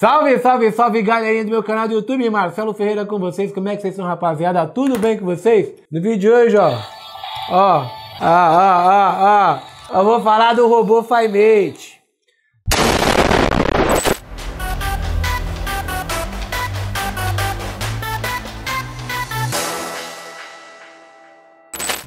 Salve, salve, salve galerinha do meu canal do YouTube, Marcelo Ferreira com vocês, como é que vocês estão rapaziada? Tudo bem com vocês? No vídeo de hoje, ó, ó, ah, ah, ah, ah, eu vou falar do robô FiMate.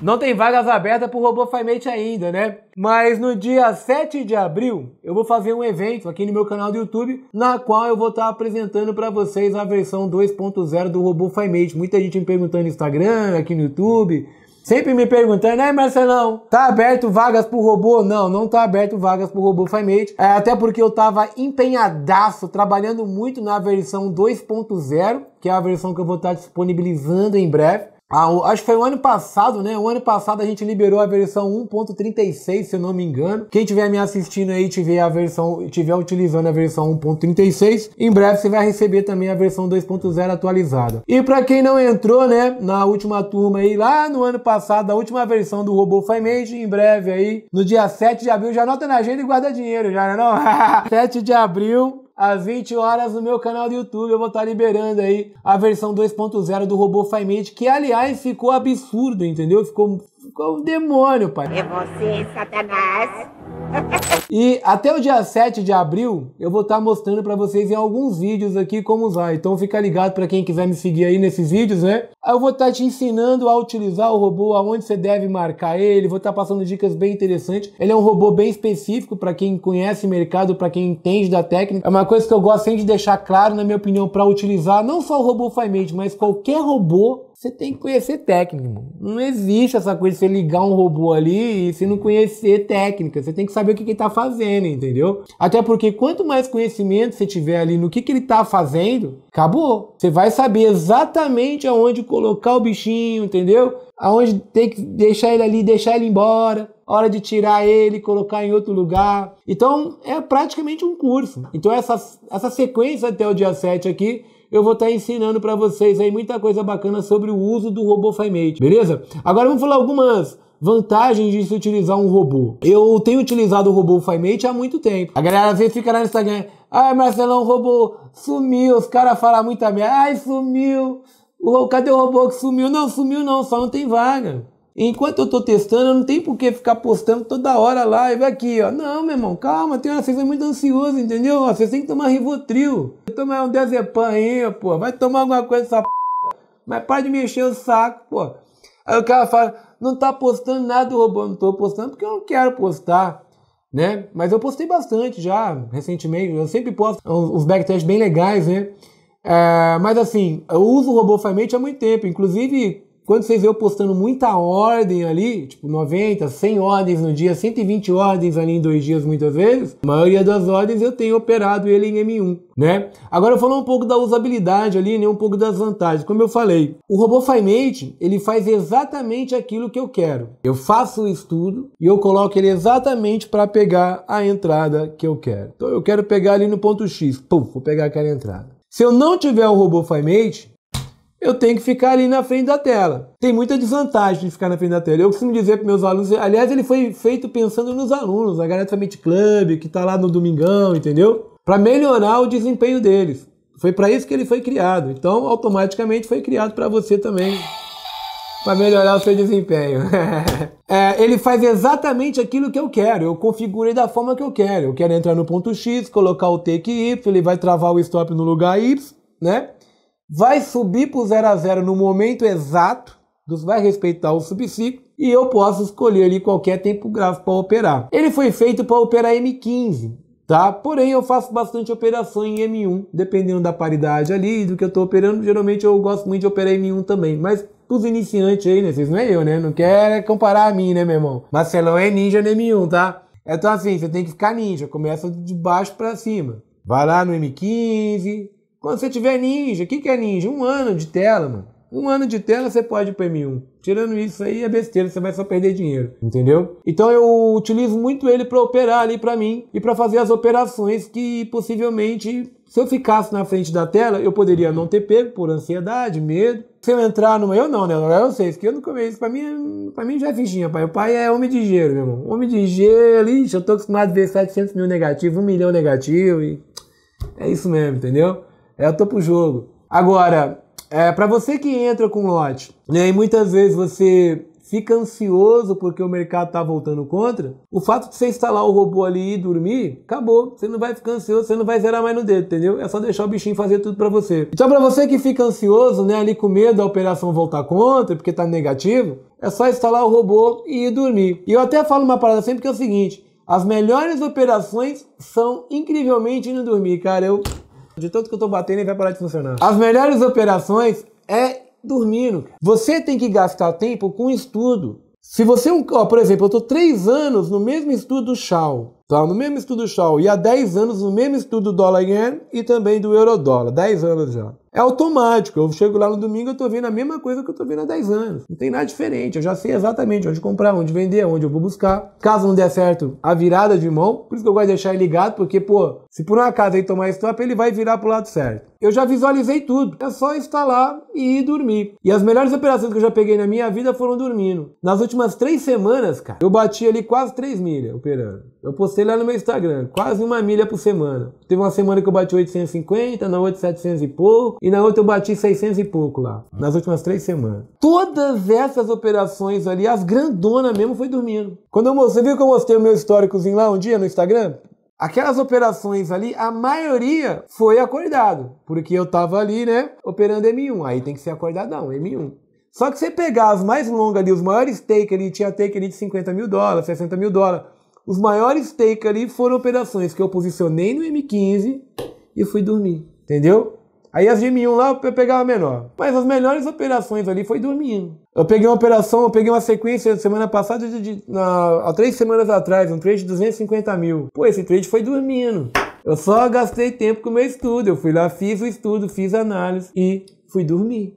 Não tem vagas abertas pro Robô Fimate ainda, né? Mas no dia 7 de abril eu vou fazer um evento aqui no meu canal do YouTube, na qual eu vou estar tá apresentando para vocês a versão 2.0 do Robô Fimate. Muita gente me perguntando no Instagram, aqui no YouTube, Sempre me perguntando, né, Marcelão, tá aberto vagas pro robô? Não, não tá aberto vagas pro robô Fimate. É, até porque eu tava empenhadaço, trabalhando muito na versão 2.0, que é a versão que eu vou estar tá disponibilizando em breve. Ah, acho que foi o ano passado, né? O ano passado a gente liberou a versão 1.36, se eu não me engano. Quem tiver me assistindo aí, tiver a versão, tiver utilizando a versão 1.36, em breve você vai receber também a versão 2.0 atualizada. E para quem não entrou, né, na última turma aí lá no ano passado, a última versão do Robô Made, em breve aí, no dia 7 de abril, já anota na agenda e guarda dinheiro, já não? É não? 7 de abril, às 20 horas no meu canal do YouTube. Eu vou estar tá liberando aí a versão 2.0 do robô FiMate, que aliás ficou absurdo, entendeu? Ficou, ficou um demônio, pai. É você, Satanás. E até o dia 7 de abril eu vou estar tá mostrando para vocês em alguns vídeos aqui como usar. Então fica ligado para quem quiser me seguir aí nesses vídeos, né? Eu vou estar tá te ensinando a utilizar o robô, aonde você deve marcar ele, vou estar tá passando dicas bem interessantes. Ele é um robô bem específico para quem conhece o mercado, para quem entende da técnica. É uma coisa que eu gosto sempre de deixar claro, na minha opinião, para utilizar não só o robô FireMate, mas qualquer robô você tem que conhecer técnica, irmão. Não existe essa coisa de você ligar um robô ali e se não conhecer técnica. Você tem que saber o que, que ele tá fazendo, entendeu? Até porque quanto mais conhecimento você tiver ali no que, que ele tá fazendo, acabou. Você vai saber exatamente aonde colocar o bichinho, entendeu? Aonde tem que deixar ele ali, deixar ele embora hora de tirar ele, colocar em outro lugar. Então é praticamente um curso. Então essa, essa sequência até o dia 7 aqui eu vou estar tá ensinando para vocês aí muita coisa bacana sobre o uso do robô FiMate, beleza? Agora vamos falar algumas vantagens de se utilizar um robô. Eu tenho utilizado o robô FiMate há muito tempo. A galera às vezes fica lá no Instagram, ai Marcelão, o robô sumiu, os caras falam muita merda, ai sumiu, cadê o robô que sumiu? Não, sumiu não, só não tem vaga. Enquanto eu tô testando, eu não tem por que ficar postando toda hora live aqui, ó. Não, meu irmão, calma, tem hora que você é muito ansioso, entendeu? você tem que tomar Rivotril. Tomar um Dezepan aí, pô. Vai tomar alguma coisa essa p... Mas para de mexer o saco, pô. Aí o cara fala, não tá postando nada, robô. Não tô postando porque eu não quero postar, né? Mas eu postei bastante já, recentemente. Eu sempre posto uns backtests bem legais, né? É, mas assim, eu uso o robô Mate há muito tempo. Inclusive, quando vocês eu postando muita ordem ali, tipo 90, 100 ordens no dia, 120 ordens ali em dois dias muitas vezes, a maioria das ordens eu tenho operado ele em M1, né? Agora falando um pouco da usabilidade ali, né, um pouco das vantagens. Como eu falei, o robô FiMate, ele faz exatamente aquilo que eu quero. Eu faço o estudo e eu coloco ele exatamente para pegar a entrada que eu quero. Então eu quero pegar ali no ponto X, puf, vou pegar aquela entrada. Se eu não tiver o robô FiMate, eu tenho que ficar ali na frente da tela. Tem muita desvantagem de ficar na frente da tela. Eu costumo dizer para meus alunos, aliás, ele foi feito pensando nos alunos, a galera do Summit Club, que está lá no domingão, entendeu? Para melhorar o desempenho deles. Foi para isso que ele foi criado. Então, automaticamente foi criado para você também para melhorar o seu desempenho. é, ele faz exatamente aquilo que eu quero. Eu configurei da forma que eu quero. Eu quero entrar no ponto X, colocar o take Y, ele vai travar o stop no lugar Y, né? vai subir para o 0 a 0 no momento exato, vai respeitar o subciclo, e eu posso escolher ali qualquer tempo gráfico para operar. Ele foi feito para operar M15, tá? Porém, eu faço bastante operação em M1, dependendo da paridade ali do que eu estou operando. Geralmente eu gosto muito de operar M1 também, mas os iniciantes aí, né? Vocês não é eu, né? Não quer comparar a mim, né, meu irmão? Marcelão é ninja no M1, tá? Então assim, você tem que ficar ninja, começa de baixo para cima. Vai lá no M15, quando você tiver ninja, o que, que é ninja? Um ano de tela, mano. Um ano de tela você pode ir pro M1. Tirando isso aí é besteira, você vai só perder dinheiro, entendeu? Então eu utilizo muito ele para operar ali para mim e para fazer as operações que possivelmente se eu ficasse na frente da tela, eu poderia não ter pego por ansiedade, medo. Se eu entrar no Eu não, né? Eu sei, isso que eu não começo, para pra mim, para mim já é fichinha, pai. O pai é homem de gelo, meu irmão. Homem de gelo, ixi, eu tô acostumado a ver 700 mil negativo, 1 milhão negativo e. É isso mesmo, entendeu? É o topo jogo. Agora, é, para você que entra com lote, né, e muitas vezes você fica ansioso porque o mercado está voltando contra, o fato de você instalar o robô ali e dormir, acabou. Você não vai ficar ansioso, você não vai zerar mais no dedo, entendeu? É só deixar o bichinho fazer tudo para você. Então, para você que fica ansioso, né, ali com medo da operação voltar contra, porque está negativo, é só instalar o robô e ir dormir. E eu até falo uma parada sempre que é o seguinte, as melhores operações são incrivelmente indo dormir, cara. Eu de tanto que eu tô batendo, ele vai parar de funcionar. As melhores operações é dormindo. Você tem que gastar tempo com estudo. Se você, ó, por exemplo, eu tô três anos no mesmo estudo Shaw, tá? No mesmo estudo Shaw e há 10 anos no mesmo estudo dólar yen e também do euro dólar, 10 anos já. É automático. Eu chego lá no domingo, eu tô vendo a mesma coisa que eu tô vendo há 10 anos. Não tem nada diferente. Eu já sei exatamente onde comprar, onde vender, onde eu vou buscar. Caso não der certo, a virada de mão. Por isso que eu gosto de deixar ele ligado, porque, pô, se por um acaso ele tomar stop, ele vai virar pro lado certo. Eu já visualizei tudo. É só instalar e ir dormir. E as melhores operações que eu já peguei na minha vida foram dormindo. Nas últimas três semanas, cara, eu bati ali quase 3 milhas operando. Eu postei lá no meu Instagram, quase uma milha por semana. Teve uma semana que eu bati 850, na outra 700 e pouco. E na outra eu bati 600 e pouco lá, nas últimas três semanas. Todas essas operações ali, as grandonas mesmo, foi dormindo. Quando eu mostrei, viu que eu mostrei o meu históricozinho lá um dia no Instagram? Aquelas operações ali, a maioria foi acordado, porque eu tava ali, né, operando M1. Aí tem que ser acordadão, M1. Só que você pegar as mais longas ali, os maiores take ali, tinha take ali de 50 mil dólares, 60 mil dólares. Os maiores take ali foram operações que eu posicionei no M15 e fui dormir, entendeu? Aí as de M1 lá eu pegava menor. Mas as melhores operações ali foi dormindo. Eu peguei uma operação, eu peguei uma sequência semana passada, de, de na, há três semanas atrás, um trade de 250 mil. Pô, esse trade foi dormindo. Eu só gastei tempo com o meu estudo. Eu fui lá, fiz o estudo, fiz a análise e fui dormir.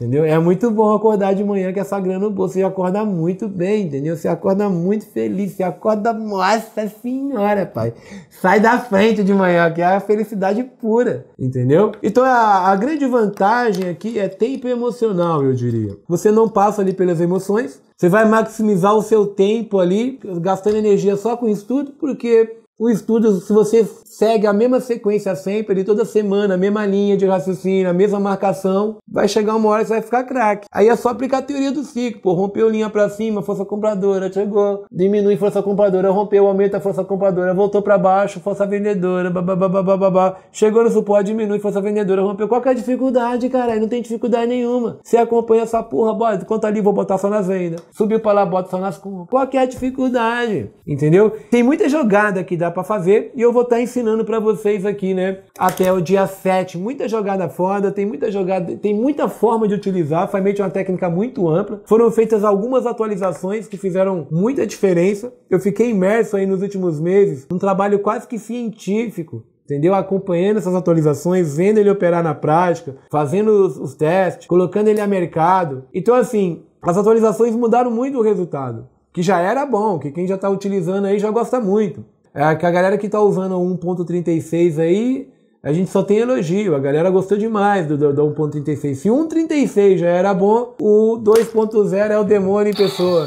Entendeu? É muito bom acordar de manhã com essa grana no bolso. Você acorda muito bem, entendeu? Você acorda muito feliz. Você acorda, nossa senhora, pai. Sai da frente de manhã, que é a felicidade pura, entendeu? Então a, a grande vantagem aqui é tempo emocional, eu diria. Você não passa ali pelas emoções. Você vai maximizar o seu tempo ali, gastando energia só com estudo, porque o estudo, se você segue a mesma sequência sempre, toda semana, a mesma linha de raciocínio, a mesma marcação, vai chegar uma hora que você vai ficar craque. Aí é só aplicar a teoria do ciclo, pô, rompeu linha para cima, força compradora, chegou, diminui força compradora, rompeu, aumenta a força compradora, voltou para baixo, força vendedora, babá, chegou no suporte, diminui força vendedora, rompeu. Qual que é a dificuldade, cara? Aí não tem dificuldade nenhuma. Você acompanha essa porra, bota, quanto ali vou botar só nas vendas. Subiu para lá, bota só nas compras. Qual que é a dificuldade? Entendeu? Tem muita jogada que dá para fazer e eu vou estar tá ensinando para vocês aqui, né? Até o dia 7. Muita jogada foda, tem muita jogada, tem muita forma de utilizar. Firemate é uma técnica muito ampla. Foram feitas algumas atualizações que fizeram muita diferença. Eu fiquei imerso aí nos últimos meses, um trabalho quase que científico entendeu? Acompanhando essas atualizações, vendo ele operar na prática, fazendo os, os, testes, colocando ele a mercado. Então, assim, as atualizações mudaram muito o resultado, que já era bom, que quem já está utilizando aí já gosta muito. É, que a galera que tá usando 1.36 aí, a gente só tem elogio. A galera gostou demais do, do, do 1.36. Se 1.36 já era bom, o 2.0 é o demônio em pessoa.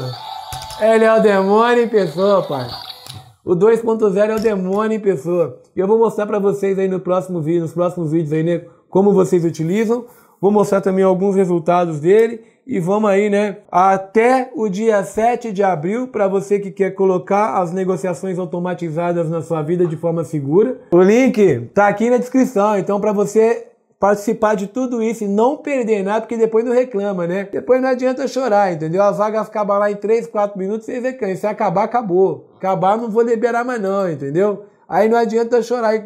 Ele é o demônio em pessoa, pai. O 2.0 é o demônio em pessoa. E eu vou mostrar para vocês aí no próximo vídeo, nos próximos vídeos aí, né, como vocês utilizam. Vou mostrar também alguns resultados dele e vamos aí, né? Até o dia 7 de abril, para você que quer colocar as negociações automatizadas na sua vida de forma segura. O link tá aqui na descrição, então para você participar de tudo isso e não perder nada, porque depois não reclama, né? Depois não adianta chorar, entendeu? As vagas acabam lá em 3, 4 minutos, vocês reclamam. Se acabar, acabou. Acabar, não vou liberar mais não, entendeu? Aí não adianta chorar.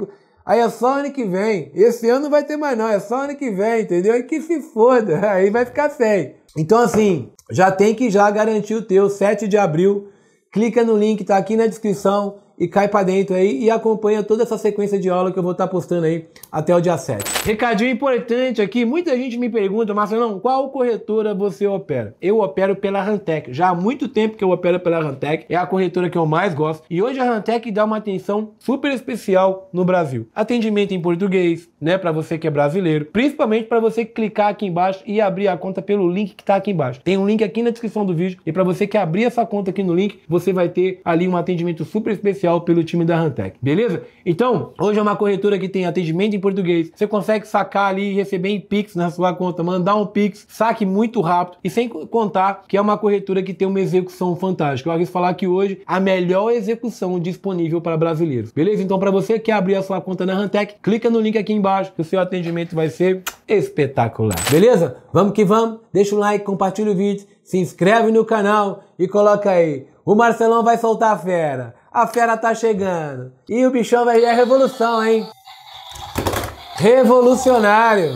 Aí é só ano que vem. Esse ano não vai ter mais, não. É só ano que vem, entendeu? E que se foda. Aí vai ficar sem. Então, assim, já tem que já garantir o teu. 7 de abril. Clica no link, tá aqui na descrição e cai para dentro aí e acompanha toda essa sequência de aula que eu vou estar tá postando aí até o dia 7. Recadinho importante aqui, muita gente me pergunta, Marcelão, qual corretora você opera? Eu opero pela Rantec. Já há muito tempo que eu opero pela Rantec, é a corretora que eu mais gosto. E hoje a Rantec dá uma atenção super especial no Brasil. Atendimento em português, né, para você que é brasileiro, principalmente para você clicar aqui embaixo e abrir a conta pelo link que está aqui embaixo. Tem um link aqui na descrição do vídeo e para você que abrir essa conta aqui no link, você vai ter ali um atendimento super especial pelo time da Rantec, beleza? Então, hoje é uma corretora que tem atendimento em português, você consegue sacar ali e receber em Pix na sua conta, mandar um Pix, saque muito rápido e sem contar que é uma corretora que tem uma execução fantástica. Eu quis falar que hoje a melhor execução disponível para brasileiros, beleza? Então, para você que abrir a sua conta na Rantec, clica no link aqui embaixo embaixo que o seu atendimento vai ser espetacular. Beleza? Vamos que vamos. Deixa o like, compartilha o vídeo, se inscreve no canal e coloca aí. O Marcelão vai soltar a fera. A fera tá chegando. E o bichão vai é revolução, hein? Revolucionário.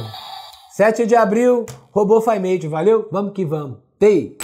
7 de abril, robô Made. valeu? Vamos que vamos. Tei!